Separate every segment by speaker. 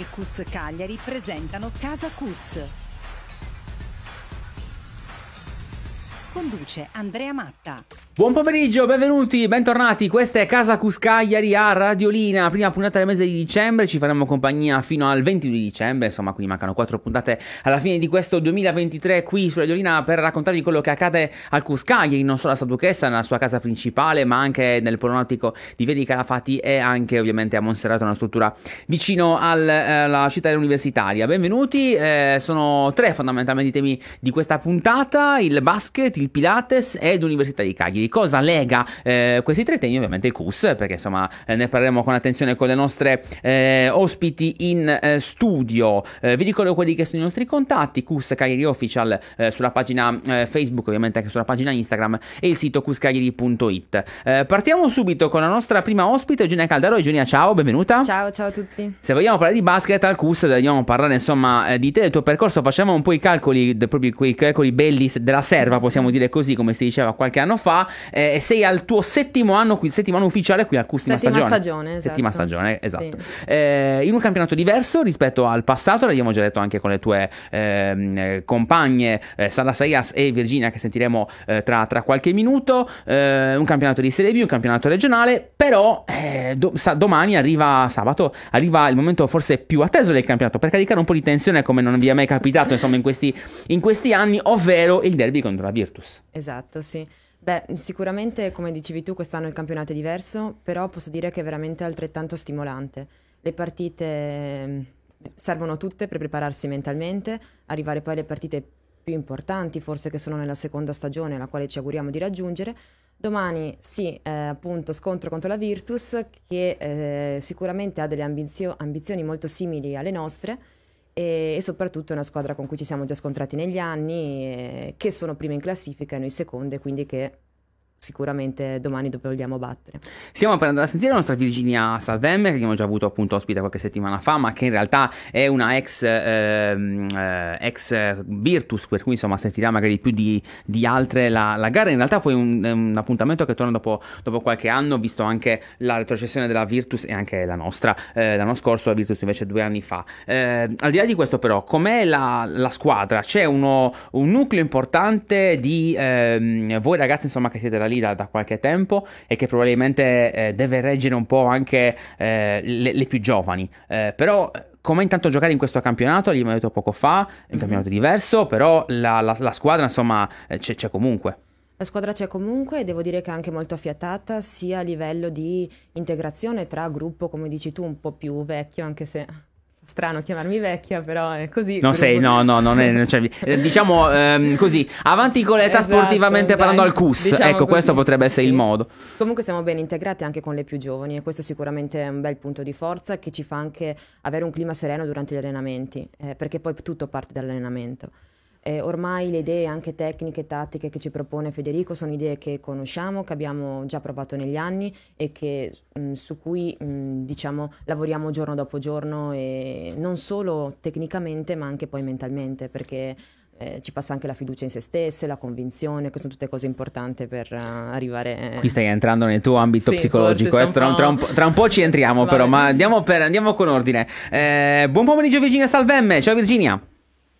Speaker 1: del CUS Cagliari presentano Casa CUS Conduce Andrea Matta.
Speaker 2: Buon pomeriggio, benvenuti, bentornati. Questa è Casa Cuscagliari a Radiolina, prima puntata del mese di dicembre. Ci faremo compagnia fino al 22 dicembre, insomma, quindi mancano quattro puntate alla fine di questo 2023 qui su Radiolina per raccontarvi quello che accade al Cuscagliari, non solo a Saduchessa, nella sua casa principale, ma anche nel pronautico di Vedi Calafati e anche ovviamente a Monserrato, una struttura vicino al, alla eh, città universitaria. Benvenuti, eh, sono tre fondamentalmente i temi di questa puntata, il basket, il Pilates ed Università di Cagliari. Cosa lega eh, questi tre temi? Ovviamente il CUS, perché insomma eh, ne parleremo con attenzione con le nostre eh, ospiti in eh, studio. Eh, vi ricordo quelli che sono i nostri contatti, CUS Cagliari Official eh, sulla pagina Facebook, ovviamente anche sulla pagina Instagram e il sito cuscagliari.it. partiamo subito con la nostra prima ospite, Eugenia Caldaro. Eugenia, ciao, benvenuta. Ciao, ciao a tutti. Se vogliamo parlare di basket al CUS, dobbiamo parlare insomma di te, del tuo percorso, facciamo un po' i calcoli, proprio quei calcoli belli della serva, possiamo possiamo dire così, come si diceva qualche anno fa, eh, sei al tuo settimo anno, qui, settimano ufficiale qui al Custima settima Stagione. stagione esatto. Settima stagione, esatto. Sì. Eh, in un campionato diverso rispetto al passato, l'abbiamo già detto anche con le tue eh, compagne eh, Sara Sayas e Virginia che sentiremo eh, tra, tra, qualche minuto, eh, un campionato di Serie B, un campionato regionale, però eh, do, sa, domani arriva sabato, arriva il momento forse più atteso del campionato, per caricare un po' di tensione come non vi è mai capitato insomma in questi, in questi anni, ovvero il derby contro la Virtus. Juventus.
Speaker 3: Esatto, sì. Beh, sicuramente come dicevi tu quest'anno il campionato è diverso, però posso dire che è veramente altrettanto stimolante. Le partite mm, servono tutte per prepararsi mentalmente, arrivare poi alle partite più importanti, forse che sono nella seconda stagione, la quale ci auguriamo di raggiungere. Domani sì, eh, appunto scontro contro la Virtus che eh, sicuramente ha delle ambizio- ambizioni molto simili alle nostre e, e, soprattutto è una squadra con cui ci siamo già scontrati negli anni, eh, che sono prime in classifica e noi seconde, quindi che sicuramente domani dove vogliamo battere.
Speaker 2: Stiamo per andare a sentire la nostra Virginia Salvemme, che abbiamo già avuto appunto ospite qualche settimana fa, ma che in realtà è una ex, ehm, eh, ex Virtus, per cui insomma sentirà magari più di, di altre la, la, gara. In realtà poi è un, un, appuntamento che torna dopo, dopo, qualche anno, visto anche la retrocessione della Virtus e anche la nostra, eh, l'anno scorso la Virtus invece due anni fa. Eh, al di là di questo però, com'è la, la squadra? C'è uno, un nucleo importante di ehm, voi ragazzi insomma che siete la lì da, da qualche tempo e che probabilmente eh, deve reggere un po' anche eh, le, le, più giovani. Eh, però come intanto giocare in questo campionato, l'abbiamo detto poco fa, è un mm-hmm. campionato diverso, però la, la, la squadra insomma eh, c'è, c'è comunque.
Speaker 3: La squadra c'è comunque e devo dire che è anche molto affiatata sia a livello di integrazione tra gruppo, come dici tu, un po' più vecchio, anche se strano chiamarmi vecchia, però è così. Non sei, no,
Speaker 2: no, non è. Cioè, diciamo ehm, così, avanti con l'età esatto, sportivamente dai, parlando al CUS. Diciamo ecco, così. questo potrebbe essere il modo.
Speaker 3: Comunque siamo ben integrati anche con le più giovani e questo sicuramente è un bel punto di forza che ci fa anche avere un clima sereno durante gli allenamenti, eh, perché poi tutto parte dall'allenamento. Eh, ormai le idee anche tecniche e tattiche che ci propone Federico sono idee che conosciamo, che abbiamo già provato negli anni e che, mh, mm, su cui mh, mm, diciamo, lavoriamo giorno dopo giorno e non solo tecnicamente ma anche poi mentalmente perché eh, ci passa anche la fiducia in se stesse, la convinzione, queste sono tutte cose importanti per uh, arrivare. Eh. Qui stai
Speaker 2: entrando nel tuo ambito sì, psicologico, eh? tra, tra, un tra, un po', ci entriamo però, ma andiamo, per, andiamo con ordine. Eh, buon pomeriggio Virginia Salvemme, ciao Virginia.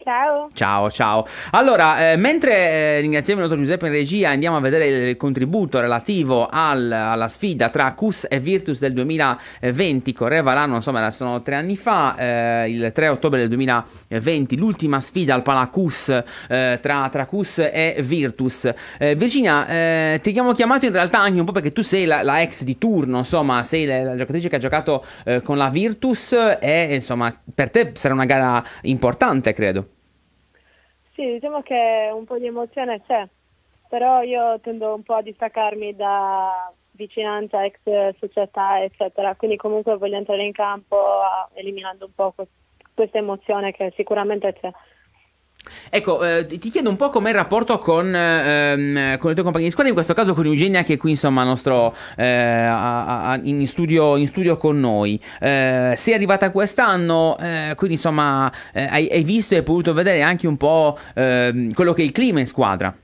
Speaker 2: Ciao. Ciao, ciao. Allora, eh, mentre eh, ringraziamo il dottor Giuseppe in regia, andiamo a vedere il contributo relativo al, alla sfida tra Cus e Virtus del 2020. Correva l'anno, insomma, sono tre anni fa, eh, il 3 ottobre del 2020, l'ultima sfida al Palacus eh, tra, tra Cus e Virtus. Eh, Virginia, eh, ti abbiamo chiamato in realtà anche un po' perché tu sei la, la ex di turno, insomma, sei la, la giocatrice che ha giocato con la Virtus e, insomma, per te sarà una gara importante, credo.
Speaker 4: Sì, diciamo che un po' di emozione c'è, però io tendo un po' a distaccarmi da vicinanza ex società, eccetera, quindi comunque voglio entrare in campo eliminando un po' questa emozione che sicuramente c'è.
Speaker 2: Ecco, eh, ti chiedo un po' com'è il rapporto con, ehm, con, le tue compagnie di squadra, in questo caso con Eugenia che è qui insomma nostro, eh, a, a, in, studio, in, studio, con noi. Eh, sei arrivata quest'anno, eh, quindi insomma eh, hai, hai, visto e hai potuto vedere anche un po' ehm, quello che è il clima in squadra.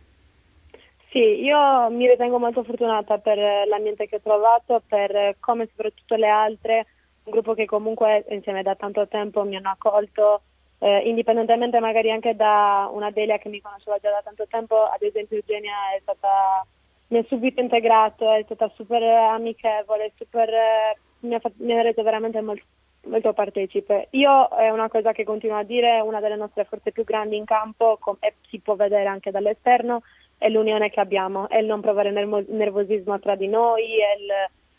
Speaker 4: Sì, io mi ritengo molto fortunata per l'ambiente che ho trovato, per come soprattutto le altre, un gruppo che comunque insieme da tanto tempo mi hanno accolto eh, indipendentemente magari anche da una Delia che mi conosceva già da tanto tempo, ad esempio Eugenia è stata, mi ha subito integrato, è stata super amichevole, super, eh, mi, ha mi, ha reso veramente molto, molto partecipe. Io è una cosa che continuo a dire, una delle nostre forze più grandi in campo com- e si può vedere anche dall'esterno, è l'unione che abbiamo, è il non provare nervo- nervosismo tra di noi, è il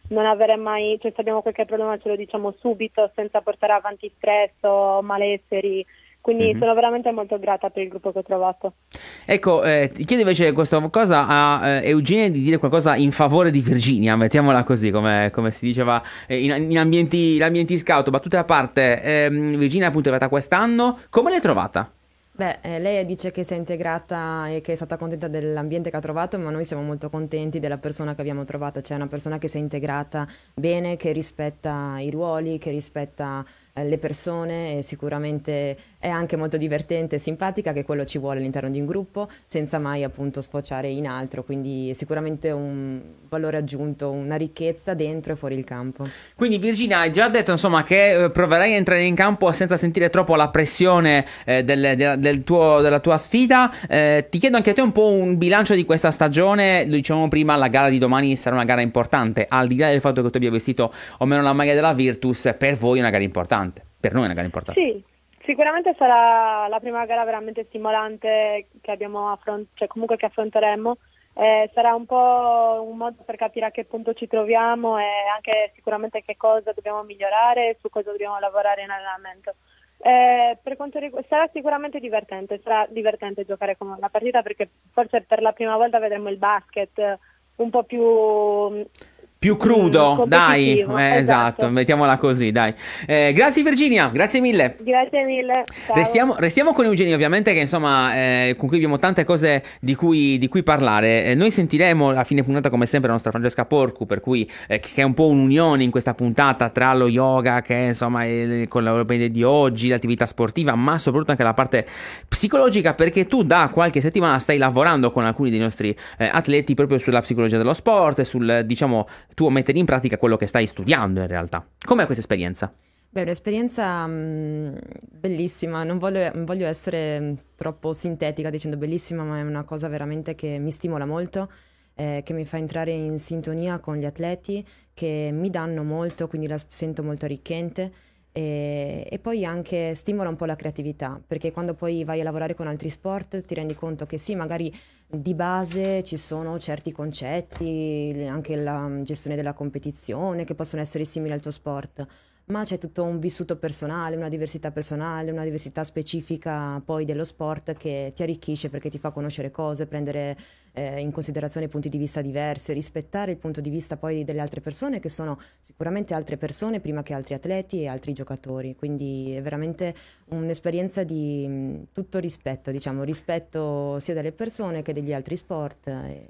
Speaker 4: non avere mai, cioè se abbiamo qualche problema ce lo diciamo subito senza portare avanti stress o malesseri. Quindi mm-hmm. sono veramente molto grata per il gruppo che ho trovato.
Speaker 2: Ecco, eh, ti chiedo invece questa cosa a eh, Eugenia di dire qualcosa in favore di Virginia, mettiamola così, come, come si diceva eh, in, in, ambienti, in, ambienti, scout, battute a parte. Ehm, Virginia appunto è arrivata quest'anno, come l'hai trovata?
Speaker 3: Beh, eh, lei dice che si è integrata e che è stata contenta dell'ambiente che ha trovato, ma noi siamo molto contenti della persona che abbiamo trovato, cioè una persona che si è integrata bene, che rispetta i ruoli, che rispetta eh, le persone e sicuramente è anche molto divertente e simpatica, che quello ci vuole all'interno di un gruppo, senza mai appunto sfociare in altro, quindi è sicuramente un valore aggiunto, una ricchezza dentro e fuori il campo.
Speaker 2: Quindi Virginia hai già detto insomma che eh, proverai a entrare in campo senza sentire troppo la pressione eh, del, del, del tuo, della tua sfida, eh, ti chiedo anche a te un po' un bilancio di questa stagione, lo dicevamo prima, la gara di domani sarà una gara importante, al di là del fatto che tu abbia vestito o meno la maglia della Virtus, per voi è una gara importante, per noi è una gara importante.
Speaker 4: Sì. Sicuramente sarà la prima gara veramente stimolante che abbiamo affront- cioè comunque che affronteremo. Eh, sarà un po' un modo per capire a che punto ci troviamo e anche sicuramente che cosa dobbiamo migliorare e su cosa dobbiamo lavorare in allenamento. Eh, rigu- sarà sicuramente divertente, sarà divertente giocare con la partita perché forse per la prima volta vedremo il basket un po' più
Speaker 2: più crudo, dai, eh, esatto. esatto. mettiamola così, dai. Eh, grazie Virginia, grazie mille.
Speaker 4: Grazie mille. Restiamo,
Speaker 2: restiamo, con Eugenio, ovviamente, che insomma, eh, con cui abbiamo tante cose di cui, di cui parlare. Eh, noi sentiremo a fine puntata, come sempre, la nostra Francesca Porcu, per cui eh, che è un po' un'unione in questa puntata tra lo yoga, che è, insomma, è, eh, con l'Europea di oggi, l'attività sportiva, ma soprattutto anche la parte psicologica, perché tu da qualche settimana stai lavorando con alcuni dei nostri atleti proprio sulla psicologia dello sport, sul, diciamo tu mettere in pratica quello che stai studiando in realtà. Com'è questa esperienza?
Speaker 3: Beh, è un'esperienza um, bellissima, non voglio, non voglio, essere mm, troppo sintetica dicendo bellissima, ma è una cosa veramente che mi stimola molto, eh, che mi fa entrare in sintonia con gli atleti, che mi danno molto, quindi la sento molto arricchente e, e, poi anche stimola un po' la creatività, perché quando poi vai a lavorare con altri sport ti rendi conto che sì, magari di base ci sono certi concetti, anche la mm, gestione della competizione che possono essere simili al tuo sport ma c'è tutto un vissuto personale, una diversità personale, una diversità specifica poi dello sport che ti arricchisce perché ti fa conoscere cose, prendere eh, in considerazione punti di vista diversi, rispettare il punto di vista poi delle altre persone che sono sicuramente altre persone prima che altri atleti e altri giocatori, quindi è veramente un'esperienza di mh, tutto rispetto, diciamo, rispetto sia delle persone che degli altri sport e, eh,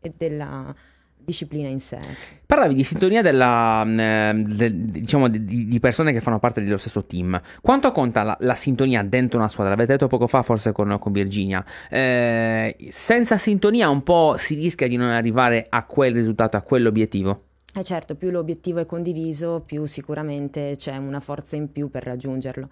Speaker 3: e della disciplina in sé.
Speaker 2: Parlavi di sintonia della, mm, ehm, de, diciamo, di, di, persone che fanno parte dello stesso team. Quanto conta la, la sintonia dentro una squadra? L'avete detto poco fa, forse con, con Virginia. Eh, senza sintonia un po' si rischia di non arrivare a quel risultato, a quell'obiettivo.
Speaker 3: Eh certo, più l'obiettivo è condiviso, più sicuramente c'è una forza in più per raggiungerlo.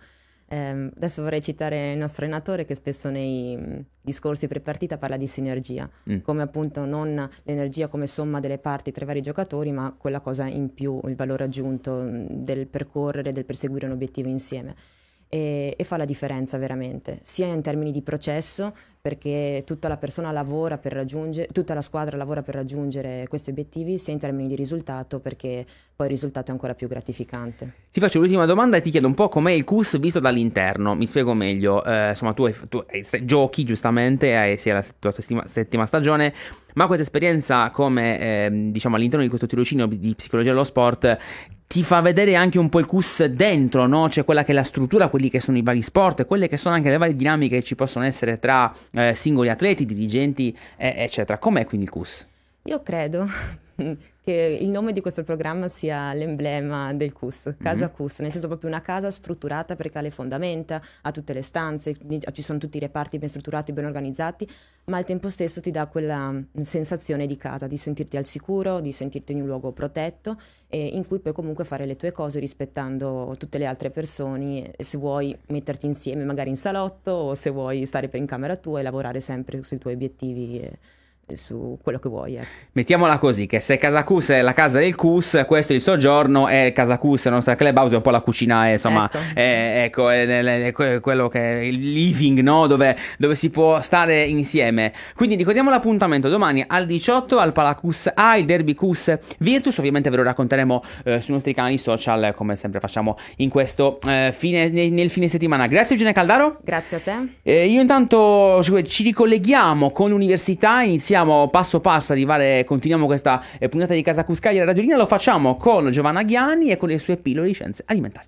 Speaker 3: Eh, adesso vorrei citare il nostro allenatore che spesso nei discorsi pre-partita parla di sinergia, mm. come appunto non l'energia come somma delle parti tra i vari giocatori, ma quella cosa in più, il valore aggiunto del percorrere, del perseguire un obiettivo insieme e, e, fa la differenza veramente, sia in termini di processo, perché tutta la persona lavora per raggiungere, tutta la squadra lavora per raggiungere questi obiettivi, sia in termini di risultato, perché poi il risultato è ancora più gratificante.
Speaker 2: Ti faccio l'ultima domanda e ti chiedo un po' com'è il CUS visto dall'interno, mi spiego meglio, eh, insomma tu, hai, tu hai, giochi giustamente, hai, sei alla tua settima, settima stagione, ma questa esperienza come eh, diciamo all'interno di questo tirocinio di psicologia dello sport ti fa vedere anche un po' il CUS dentro, no? Cioè quella che è la struttura, quelli che sono i vari sport, quelle che sono anche le varie dinamiche che ci possono essere tra eh, singoli atleti, dirigenti, eh, eccetera. Com'è quindi il CUS?
Speaker 3: Io credo, che il nome di questo programma sia l'emblema del CUS, casa mm-hmm. CUS, nel senso proprio una casa strutturata perché ha le fondamenta, ha tutte le stanze, ah, ci sono tutti i reparti ben strutturati, ben organizzati, ma al tempo stesso ti dà quella mm, sensazione di casa, di sentirti al sicuro, di sentirti in un luogo protetto e in cui puoi comunque fare le tue cose rispettando tutte le altre persone, e se vuoi metterti insieme magari in salotto o se vuoi stare in camera tua e lavorare sempre sui tuoi obiettivi. E, su quello che vuoi. Eh.
Speaker 2: Mettiamola così, che se Casacus è la casa del Cus, questo è il soggiorno, è Casacus, la nostra clubhouse, è un po' la cucina, è, eh, insomma, ecco, è, ecco, è, è, quello che è il living, no? dove, dove, si può stare insieme. Quindi ricordiamo l'appuntamento domani al 18 al Palacus A, il Derby Cus Virtus, ovviamente ve lo racconteremo eh, sui nostri canali social, come sempre facciamo in questo eh, fine, nel fine settimana. Grazie Eugenia Caldaro. Grazie a te. Eh, io intanto ci, ci ricolleghiamo con l'università, iniziamo andiamo passo passo arrivare, continuiamo questa eh, puntata di Casa Cuscaglia e Radiolina, lo facciamo con Giovanna Ghiani e con le sue pillole di scienze alimentari.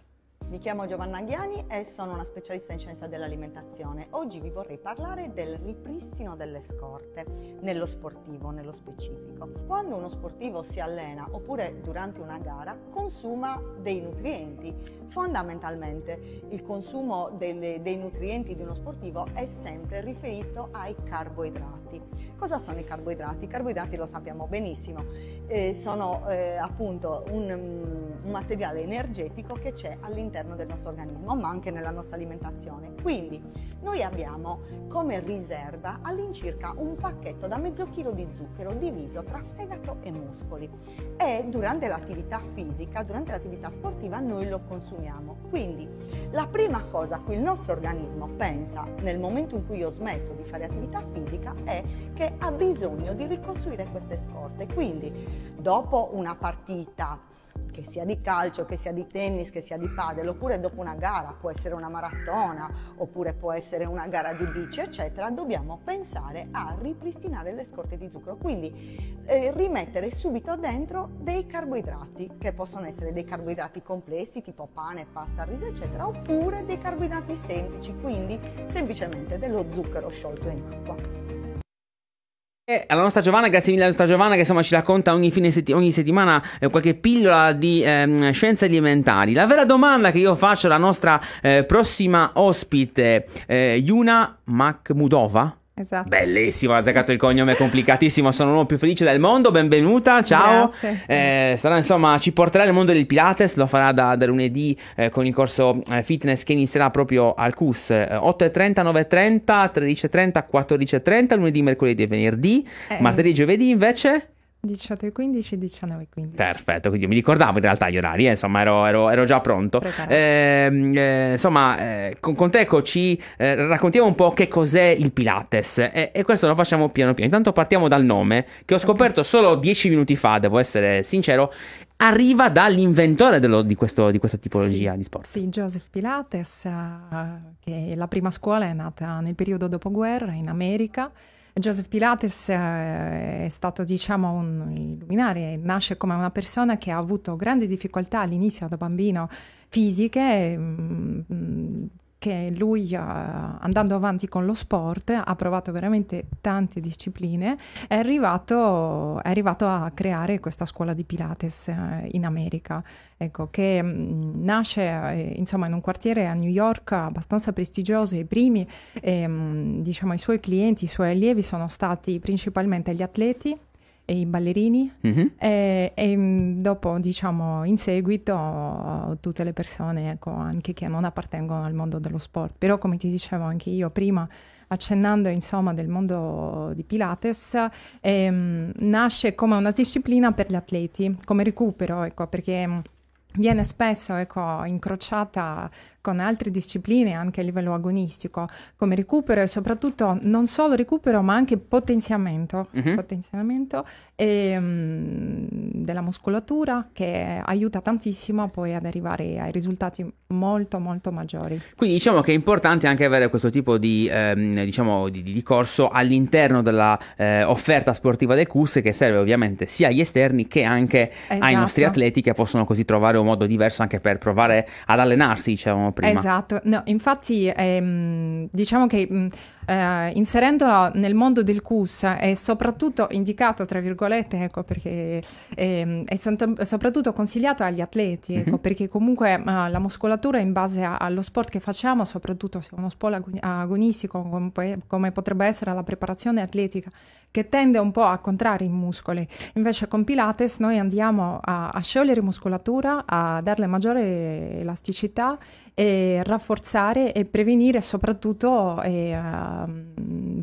Speaker 5: Mi chiamo Giovanna Ghiani e sono una specialista in scienza dell'alimentazione. Oggi vi vorrei parlare del ripristino delle scorte, nello sportivo nello specifico. Quando uno sportivo si allena oppure durante una gara consuma dei nutrienti. Fondamentalmente il consumo delle, dei nutrienti di uno sportivo è sempre riferito ai carboidrati. Cosa sono i carboidrati? I carboidrati lo sappiamo benissimo, eh, sono eh, appunto un, mm, un, materiale energetico che c'è all'interno del nostro organismo, ma anche nella nostra alimentazione. Quindi noi abbiamo come riserva all'incirca un pacchetto da mezzo chilo di zucchero diviso tra fegato e muscoli e durante l'attività fisica, durante l'attività sportiva noi lo consumiamo. Quindi la prima cosa a cui il nostro organismo pensa nel momento in cui io smetto di fare attività fisica è che ha bisogno di ricostruire queste scorte. Quindi dopo una partita, che sia di calcio, che sia di tennis, che sia di padel, oppure dopo una gara, può essere una maratona, oppure può essere una gara di bici, eccetera, dobbiamo pensare a ripristinare le scorte di zucchero, quindi eh, rimettere subito dentro dei carboidrati, che possono essere dei carboidrati complessi tipo pane, pasta, riso, eccetera, oppure dei carboidrati semplici, quindi semplicemente dello zucchero sciolto in acqua
Speaker 2: alla nostra Giovanna, grazie mille alla nostra Giovanna che insomma ci racconta ogni fine setti- ogni settimana eh, qualche pillola di ehm, scienze alimentari. La vera domanda che io faccio alla nostra eh, prossima ospite, eh, Yuna Makmudova. Esatto. Bellissimo, ha azzeccato il cognome, è complicatissimo, sono l'uomo più felice del mondo, benvenuta, ciao. Eh, sarà insomma, ci porterà nel mondo del Pilates, lo farà da, da lunedì eh, con il corso eh, fitness che inizierà proprio al CUS, 8.30, 9.30, 13.30, 14.30, lunedì, mercoledì e venerdì, eh. martedì e giovedì invece...
Speaker 1: 18.15 19.15.
Speaker 2: Perfetto, quindi mi ricordavo in realtà gli orari, eh, insomma ero, ero, ero, già pronto. Eh, eh, insomma, eh, con, con, Teco ecco, ci eh, raccontiamo un po' che cos'è il Pilates e, questo lo facciamo piano piano. Intanto partiamo dal nome che ho scoperto okay. solo 10 minuti fa, devo essere sincero, arriva dall'inventore dello, di, questo, di, questa tipologia sì, di sport.
Speaker 1: Sì, Joseph Pilates, eh, che la prima scuola è nata nel periodo dopoguerra in America Joseph Pilates eh, è stato, diciamo, un illuminare, nasce come una persona che ha avuto grandi difficoltà all'inizio da bambino fisiche, mm, mm, che lui, eh, andando avanti con lo sport, ha provato veramente tante discipline, è arrivato, è arrivato a creare questa scuola di Pilates eh, in America, ecco, che mm, nasce eh, insomma, in un quartiere a New York abbastanza prestigioso, i primi, e, ehm, diciamo, i suoi clienti, i suoi allievi sono stati principalmente gli atleti, e i ballerini mm-hmm. e, e, mm, dopo diciamo in seguito tutte le persone ecco, anche che non appartengono al mondo dello sport. Però come ti dicevo anche io prima accennando insomma del mondo di Pilates, ehm, nasce come una disciplina per gli atleti, come recupero, ecco, perché mm, viene spesso ecco, incrociata con altre discipline anche a livello agonistico, come recupero e soprattutto non solo recupero ma anche potenziamento, mm-hmm. potenziamento e, um, della muscolatura che aiuta tantissimo poi ad arrivare ai risultati molto molto maggiori.
Speaker 2: Quindi diciamo che è importante anche avere questo tipo di, ehm, diciamo, di, di corso all'interno dell'offerta eh, sportiva del CUS che serve ovviamente sia agli esterni che anche esatto. ai nostri atleti che possono così trovare un modo diverso anche per provare ad allenarsi diciamo prima. Esatto,
Speaker 1: no, infatti ehm, diciamo che mh, mm, eh, inserendola nel mondo del CUS è soprattutto indicato, tra virgolette, ecco, perché ehm, è santo, soprattutto consigliato agli atleti, ecco, mm-hmm. perché comunque eh, la muscolatura in base a, allo sport che facciamo, soprattutto se uno sport agon- agonistico come, come, potrebbe essere la preparazione atletica, che tende un po' a contrarre i muscoli, invece con Pilates noi andiamo a, a sciogliere muscolatura, a darle maggiore elasticità e e rafforzare e prevenire soprattutto eh,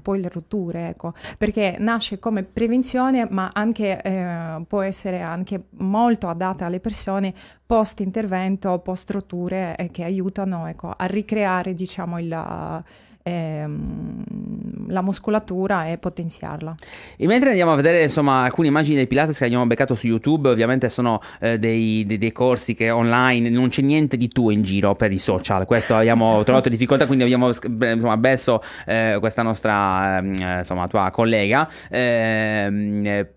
Speaker 1: poi le rotture, ecco, perché nasce come prevenzione ma anche, eh, può essere anche molto adatta alle persone post intervento, post rotture eh, che aiutano ecco, a ricreare diciamo il ehm, la muscolatura e potenziarla.
Speaker 2: E mentre andiamo a vedere insomma alcune immagini dei Pilates che abbiamo beccato su YouTube, ovviamente sono eh, dei, dei, dei, corsi che online non c'è niente di tuo in giro per i social, questo abbiamo trovato difficoltà, quindi abbiamo insomma besso eh, questa nostra eh, insomma tua collega. Ehm, eh,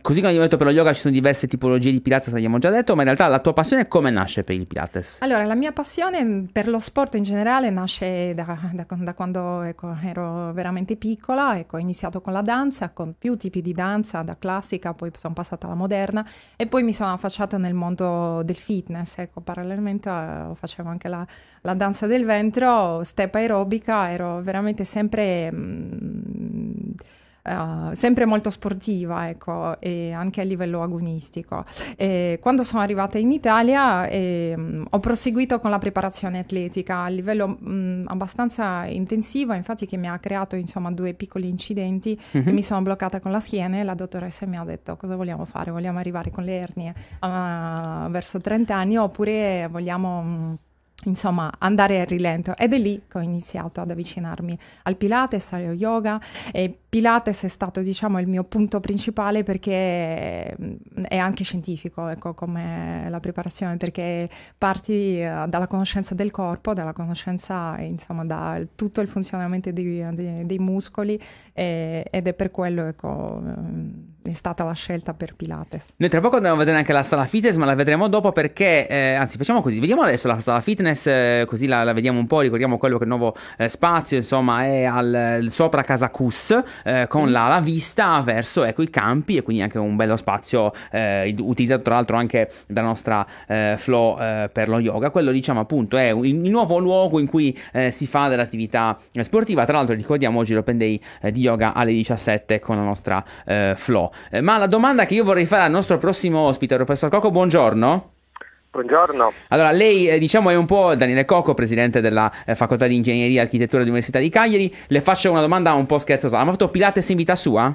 Speaker 2: così come abbiamo detto per lo yoga ci sono diverse tipologie di Pilates, l'abbiamo già detto, ma in realtà la tua passione come nasce per il Pilates?
Speaker 1: Allora, la mia passione mm, per lo sport in generale nasce da, da, da quando quando ecco, ero veramente piccola, ecco, ho iniziato con la danza, con più tipi di danza, da classica, poi sono passata alla moderna e poi mi sono affacciata nel mondo del fitness, ecco, parallelamente a, eh, facevo anche la, la, danza del ventro, step aerobica, ero veramente sempre... Mh, mm, eh, sempre molto sportiva, ecco, e anche a livello agonistico. E quando sono arrivata in Italia eh, ho proseguito con la preparazione atletica a livello mh, mm, abbastanza intensivo, infatti che mi ha creato insomma due piccoli incidenti uh mhm. -huh. mi sono bloccata con la schiena e la dottoressa mi ha detto cosa vogliamo fare? Vogliamo arrivare con le ernie uh, verso 30 anni oppure vogliamo... Mh, mm, insomma andare a rilento ed è lì che ho iniziato ad avvicinarmi al pilates, allo yoga e Pilates è stato diciamo, il mio punto principale perché mm, è anche scientifico ecco, come la preparazione perché parti eh, dalla conoscenza del corpo, dalla conoscenza insomma da tutto il funzionamento di, di, dei muscoli e, ed è per quello ecco, mm, è stata la scelta per Pilates.
Speaker 2: Noi tra poco andremo a vedere anche la sala fitness ma la vedremo dopo perché eh, anzi facciamo così, vediamo adesso la sala fitness eh, così la, la, vediamo un po', ricordiamo quello che è il nuovo eh, spazio insomma è al, sopra Casacus eh, con mm. la, la, vista verso ecco, i campi e quindi anche un bello spazio eh, utilizzato tra l'altro anche dalla nostra eh, Flow eh, per lo yoga. Quello diciamo appunto è il nuovo luogo in cui eh, si fa dell'attività eh, sportiva. Tra l'altro ricordiamo oggi l'open day di yoga alle 17 con la nostra Flow. ma la domanda che io vorrei fare al nostro prossimo ospite, professor Coco, buongiorno. Buongiorno. Allora, lei eh, diciamo è un po' Daniele Cocco, presidente della eh, Facoltà di Ingegneria e Architettura dell'Università di Cagliari. Le faccio una domanda un po' scherzosa. Ha fatto Pilates in vita sua?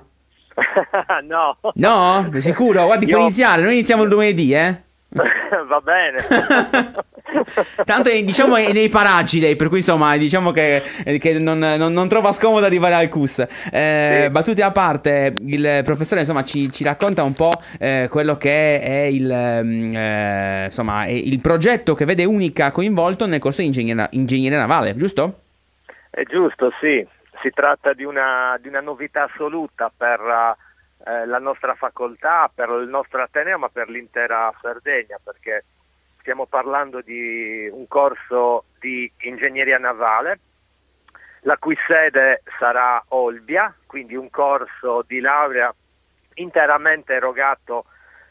Speaker 6: no.
Speaker 2: No? Sicuro? Guardi, Io... può iniziare. Noi iniziamo il lunedì, eh?
Speaker 6: Va bene.
Speaker 2: Tanto è, diciamo, è nei paraggi lei, per cui insomma diciamo che, che non, non, non, trova scomodo arrivare al CUS. Eh, sì. Battute a parte, il professore insomma ci, ci racconta un po' eh, quello che è il, mm, eh, insomma, è il, progetto che vede Unica coinvolto nel corso di ingegneria, ingegneria navale, giusto?
Speaker 6: È giusto, sì. Si tratta di una, di una novità assoluta per... Uh, eh, la nostra facoltà, per il nostro Ateneo, ma per l'intera Sardegna, perché stiamo parlando di un corso di ingegneria navale, la cui sede sarà Olbia, quindi un corso di laurea interamente erogato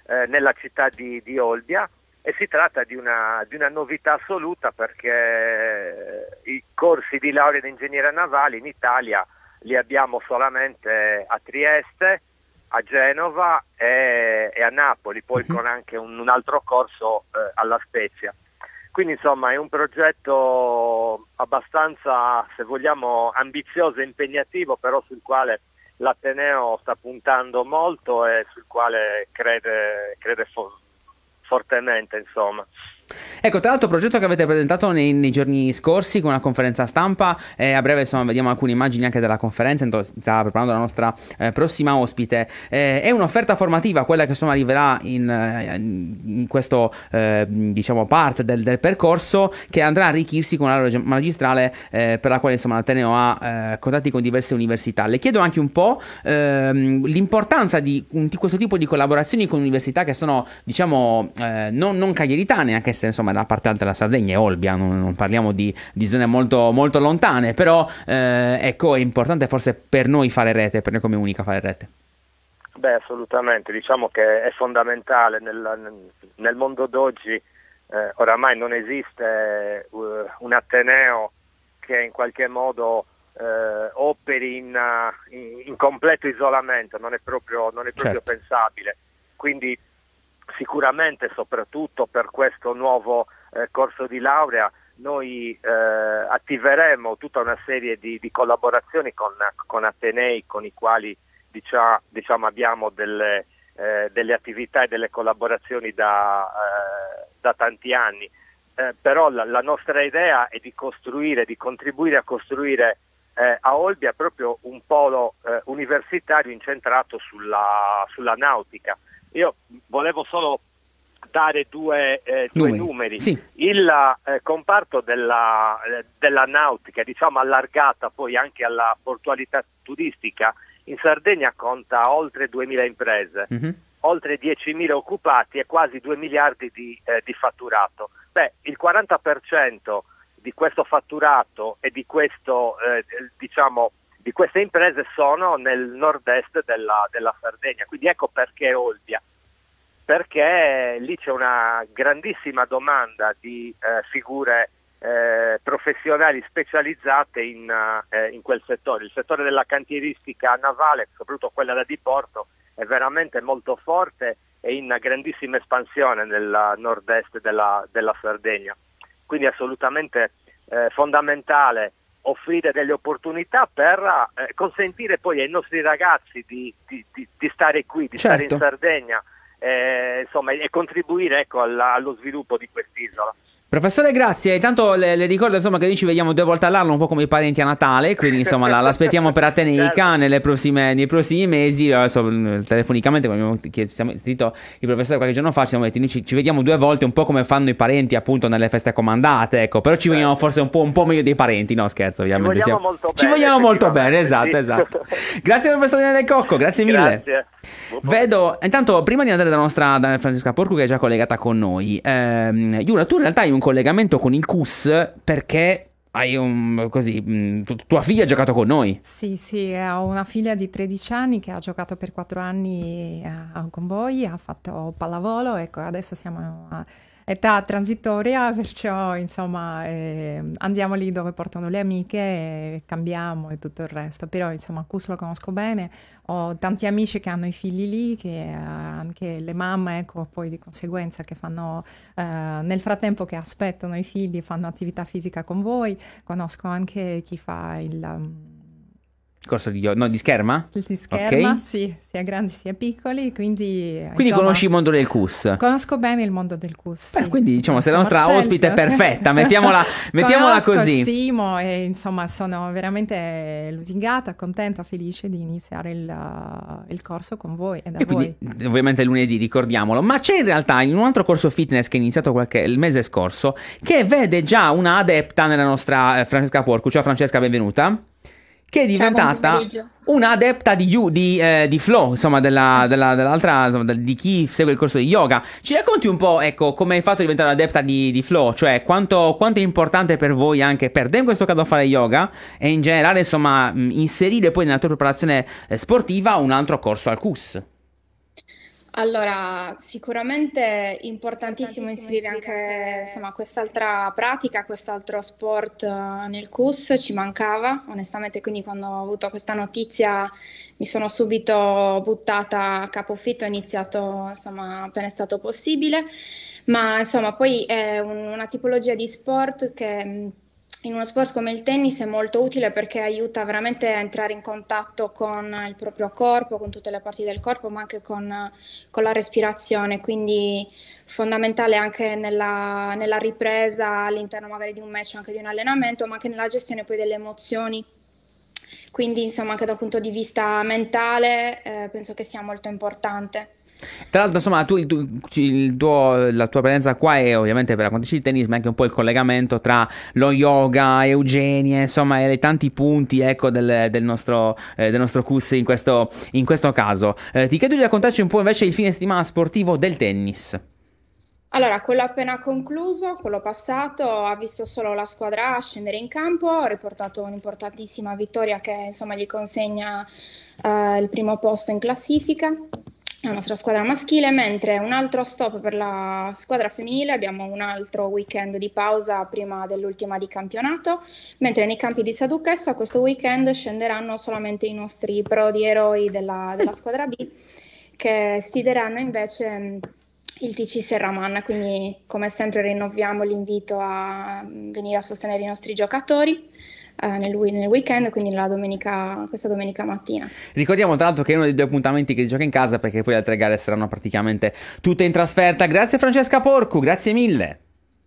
Speaker 6: eh, nella città di, di, Olbia e si tratta di una, di una, novità assoluta perché eh, i corsi di laurea di ingegneria navale in Italia li abbiamo solamente a Trieste, a Genova e, e a Napoli, poi mhm. con anche un, un altro corso eh, alla Spezia. Quindi insomma è un progetto abbastanza, se vogliamo, ambizioso e impegnativo, però sul quale l'Ateneo sta puntando molto e sul quale crede, crede for- fortemente. Insomma.
Speaker 2: Ecco, tra l'altro, il progetto che avete presentato nei, nei, giorni scorsi con una conferenza stampa, eh, a breve insomma vediamo alcune immagini anche della conferenza, sta preparando la nostra eh, prossima ospite, eh, è un'offerta formativa quella che insomma arriverà in, eh, in questo eh, diciamo parte del, del, percorso che andrà a arricchirsi con la magistrale eh, per la quale insomma l'Ateneo ha contatti con diverse università. Le chiedo anche un po' ehm, l'importanza di, di, questo tipo di collaborazioni con università che sono diciamo non, non cagliaritane anche se Trieste, insomma da parte alta della Sardegna e Olbia, non, non parliamo di, di, zone molto, molto lontane, però eh, ecco è importante forse per noi fare rete, per noi come unica fare rete.
Speaker 6: Beh assolutamente, diciamo che è fondamentale nel, nel mondo d'oggi, eh, oramai non esiste uh, un Ateneo che in qualche modo eh, operi in, in, in, completo isolamento, non è proprio, non è proprio certo. pensabile. Quindi sicuramente soprattutto per questo nuovo eh, corso di laurea noi eh, attiveremo tutta una serie di, di collaborazioni con, con, Atenei con i quali diciamo, diciamo abbiamo delle, eh, delle, attività e delle collaborazioni da, eh, da tanti anni. Eh, però la, la, nostra idea è di costruire, di contribuire a costruire eh, a Olbia proprio un polo universitario incentrato sulla, sulla nautica io volevo solo dare due, eh, due numeri. numeri. Sì. Il eh, comparto della, eh, della, nautica, diciamo allargata poi anche alla portualità turistica, in Sardegna conta oltre 2.000 imprese, mm-hmm. oltre 10.000 occupati e quasi 2 miliardi di, eh, di fatturato. Beh, il 40% di questo fatturato e di questo eh, diciamo, di queste imprese sono nel nord-est della, della Sardegna, quindi ecco perché Olbia, perché lì c'è una grandissima domanda di eh, figure eh, professionali specializzate in, eh, in, quel settore. Il settore della cantieristica navale, soprattutto quella da diporto, è veramente molto forte e in grandissima espansione nel nord-est della, della Sardegna. Quindi è assolutamente eh, fondamentale offrire delle opportunità per eh, consentire poi ai nostri ragazzi di, di, di, di stare qui, di certo. stare in certo. Sardegna eh, insomma, e contribuire ecco, alla, allo sviluppo di quest'isola.
Speaker 2: Professore, grazie. Intanto le, le, ricordo insomma, che noi ci vediamo due volte all'anno, un po' come i parenti a Natale, quindi insomma la, l'aspettiamo per Ateneica certo. prossime, nei prossimi mesi. Adesso mm, telefonicamente, come abbiamo chiesto, sentito il professore qualche giorno fa, ci, siamo detti, ci, ci, vediamo due volte, un po' come fanno i parenti appunto nelle feste comandate, ecco, però ci certo. vediamo forse un po', un po', meglio dei parenti, no scherzo ovviamente. Ci vogliamo siamo... molto bene. Ci vogliamo molto bene, esatto, sì. esatto. esatto. grazie professore Daniele Cocco, grazie mille. Grazie. Vedo, intanto prima di andare da nostra da Francesca Porcu che è già collegata con noi, ehm, Jura, tu in realtà hai un collegamento con il CUS perché hai un, così, mm, tua figlia ha giocato con noi.
Speaker 1: Sì, sì, eh, ho una figlia di 13 anni che ha giocato per 4 anni eh, con voi, ha fatto pallavolo, ecco, adesso siamo a età transitoria, perciò insomma eh, andiamo lì dove portano le amiche e cambiamo e tutto il resto. Però insomma Cus lo conosco bene, ho tanti amici che hanno i figli lì, che eh, anche le mamme, ecco, poi di conseguenza che fanno eh, nel frattempo che aspettano i figli, fanno attività fisica con voi. Conosco anche chi fa il... Mm,
Speaker 2: Corso di yoga, no, di scherma? Di scherma, okay.
Speaker 1: sì, sia grandi sia piccoli, quindi... Quindi insomma, conosci
Speaker 2: il mondo del CUS?
Speaker 1: Conosco bene il mondo del CUS, Beh, sì. quindi diciamo se la nostra Marcello. ospite è perfetta, mettiamola, mettiamola così. stimo e insomma sono veramente lusingata, contenta, felice di iniziare il, il corso con voi e da e voi.
Speaker 2: Quindi, ovviamente lunedì, ricordiamolo, ma c'è in realtà in un altro corso fitness che è iniziato qualche, il mese scorso che vede già una adepta nella nostra eh, Francesca Porcu, Ciao Francesca benvenuta che è cioè, diventata un'adepta di, di, eh, di, flow, insomma, della, della, dell'altra, insomma, di chi segue il corso di yoga. Ci racconti un po', ecco, come hai fatto a diventare un'adepta di, di flow, cioè quanto, quanto, è importante per voi anche, per te in questo caso fare yoga e in generale, insomma, inserire poi nella tua preparazione eh, sportiva un altro corso al CUS.
Speaker 7: Allora, sicuramente è importantissimo inserire anche insomma, quest'altra pratica, quest'altro sport eh, nel CUS, ci mancava onestamente, quindi quando ho avuto questa notizia mi sono subito buttata a capofitto, ho iniziato insomma appena è stato possibile, ma insomma poi è un, una tipologia di sport che in uno sport come il tennis è molto utile perché aiuta veramente a entrare in contatto con il proprio corpo, con tutte le parti del corpo, ma anche con, con la respirazione, quindi fondamentale anche nella, nella, ripresa all'interno magari di un match, anche di un allenamento, ma anche nella gestione poi delle emozioni. Quindi insomma anche dal punto di vista mentale eh, penso che sia molto importante.
Speaker 2: Tra l'altro, insomma, tu, tu, tuo, la tua presenza qua è ovviamente per raccontarci il tennis, ma anche un po' il collegamento tra lo yoga, Eugenia, insomma, e tanti punti ecco, del, del, nostro, eh, del nostro Cus in questo, in questo caso. Eh, ti chiedo di raccontarci un po' invece il fine settimana sportivo del tennis.
Speaker 7: Allora, quello appena concluso, quello passato, ha visto solo la squadra scendere in campo, ha riportato un'importantissima vittoria che insomma gli consegna eh, il primo posto in classifica la nostra squadra maschile, mentre un altro stop per la squadra femminile, abbiamo un altro weekend di pausa prima dell'ultima di campionato, mentre nei campi di Saduchessa questo weekend scenderanno solamente i nostri prodi eroi della, della squadra B, che sfideranno invece mm, il TC Serramanna, quindi come sempre rinnoviamo l'invito a mm, venire a sostenere i nostri giocatori. Eh, nel, nel, weekend, quindi domenica, questa domenica mattina.
Speaker 2: Ricordiamo tra l'altro che è uno dei due appuntamenti che gioca in casa perché poi le altre gare saranno praticamente tutte in trasferta. Grazie Francesca Porcu, grazie mille.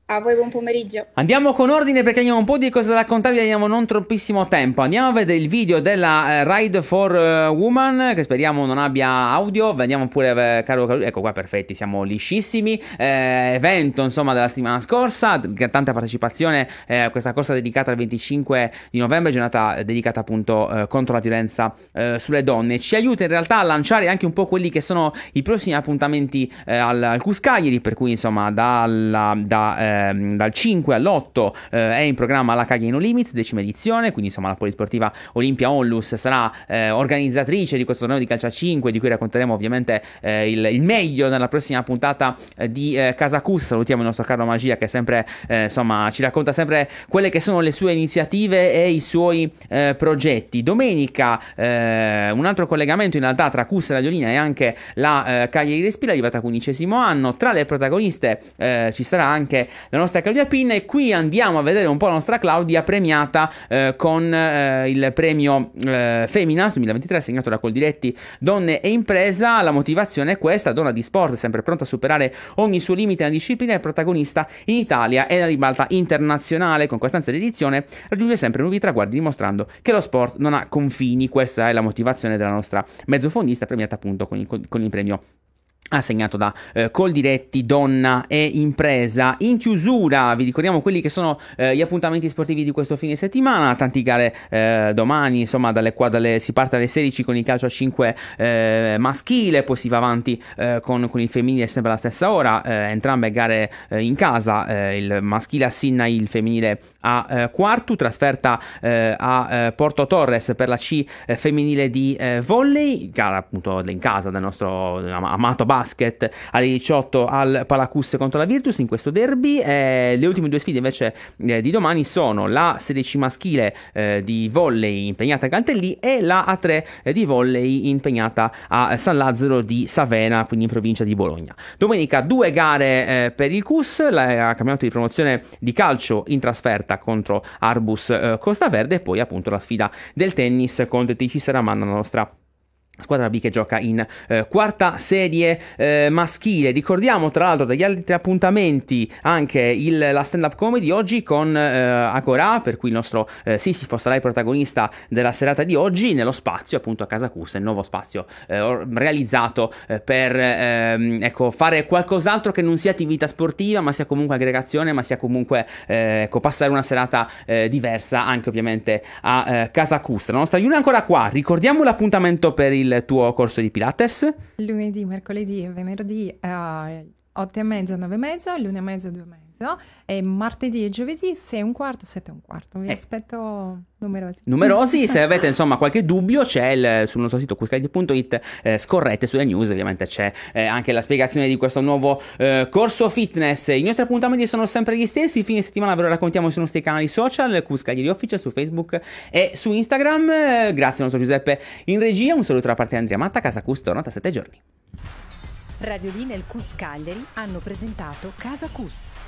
Speaker 7: A voi buon pomeriggio.
Speaker 2: Andiamo con ordine perché abbiamo un po' di cose da raccontarvi, abbiamo non troppissimo tempo. Andiamo a vedere il video della eh, Ride for eh, Woman, che speriamo non abbia audio. Vediamo pure, eh, caro, caro, ecco qua, perfetti, siamo liscissimi. Eh, evento, insomma, della settimana scorsa, tanta partecipazione a questa corsa dedicata al 25 di novembre, giornata dedicata appunto contro la violenza sulle donne. Ci aiuta in realtà a lanciare anche un po' quelli che sono i prossimi appuntamenti al, al Cuscaglieri, per cui insomma dalla... Da, ehm, dal 5 all'8 eh, è in programma la Cagliano Limits, decima edizione, quindi insomma la polisportiva Olimpia Onlus sarà eh, organizzatrice di questo torneo di calcio a 5 di cui racconteremo ovviamente eh, il, il, meglio nella prossima puntata eh, di eh, Casacus. Salutiamo il nostro Carlo Magia che sempre eh, insomma ci racconta sempre quelle che sono le sue iniziative e i suoi eh, progetti. Domenica un altro collegamento in realtà tra Cus e Radiolina e anche la Cagliari Respira arrivata a quindicesimo anno. Tra le protagoniste ci sarà anche la nostra Claudia Pin e qui andiamo a vedere un po' la nostra Claudia premiata eh, con eh, il premio eh, Feminas 2023 assegnato da Coldiretti Donne e Impresa. La motivazione è questa, donna di sport, sempre pronta a superare ogni suo limite nella disciplina e protagonista in Italia e nella ribalta internazionale. Con costanza ed edizione raggiunge sempre nuovi traguardi dimostrando che lo sport non ha confini. Questa è la motivazione della nostra mezzofondista premiata appunto con il, con il premio assegnato da eh, Coldiretti, Donna e Impresa. In chiusura vi ricordiamo quelli che sono eh, gli appuntamenti sportivi di questo fine settimana, tanti gare eh, domani, insomma dalle, qua, dalle, si parte alle 16 con il calcio a 5 eh, maschile, poi si va avanti eh, con, con, il femminile sempre alla stessa ora, eh, entrambe gare eh, in casa, il maschile a Sinna, il femminile a Quartu, trasferta a Porto Torres per la C femminile di volley, gara appunto in casa del nostro amato amato basket alle 18 al Palacus contro la Virtus in questo derby. Eh, le ultime due sfide invece eh, di domani sono la 16 maschile eh, di volley impegnata a Cantelli e la A3 eh, di volley impegnata a San Lazzaro di Savena, quindi in provincia di Bologna. Domenica due gare eh, per il CUS, la, eh, campionato di promozione di calcio in trasferta contro Arbus Costa Verde e poi appunto la sfida del tennis contro TC Saramanna, la nostra Squadra B che gioca in eh, quarta serie eh, maschile. Ricordiamo tra l'altro dagli altri appuntamenti anche il, la stand up comedy oggi con eh, Agora, per cui il nostro eh, Sisifo sarà il protagonista della serata di oggi nello spazio appunto a Casa Cussa, il nuovo spazio eh, realizzato eh, per ehm, ecco, fare qualcos'altro che non sia attività sportiva ma sia comunque aggregazione, ma sia comunque eh, ecco, passare una serata diversa anche ovviamente a Casa Cussa. La nostra Yuna è ancora qua, ricordiamo l'appuntamento per il il tuo corso di Pilates?
Speaker 1: Lunedì, mercoledì e venerdì. Uh 8 e mezza, 9 e mezza, luna e mezzo, 2 e mezzo, e martedì e giovedì 6 e un quarto, 7 e un quarto. Vi eh. aspetto numerosi. Numerosi, se avete
Speaker 2: insomma qualche dubbio c'è il, sul nostro sito cuscaldi.it, eh, scorrete sulle news, ovviamente c'è eh, anche la spiegazione di questo nuovo eh, corso fitness. I nostri appuntamenti sono sempre gli stessi, fine settimana ve lo raccontiamo sui nostri canali social, Cuscagli Official su Facebook e su Instagram. Eh, grazie al nostro Giuseppe in regia, un saluto da parte di Andrea Matta, Casa Custo, tornata 7 giorni.
Speaker 1: Radioline e il Cus Cagliari hanno presentato Casa Cus.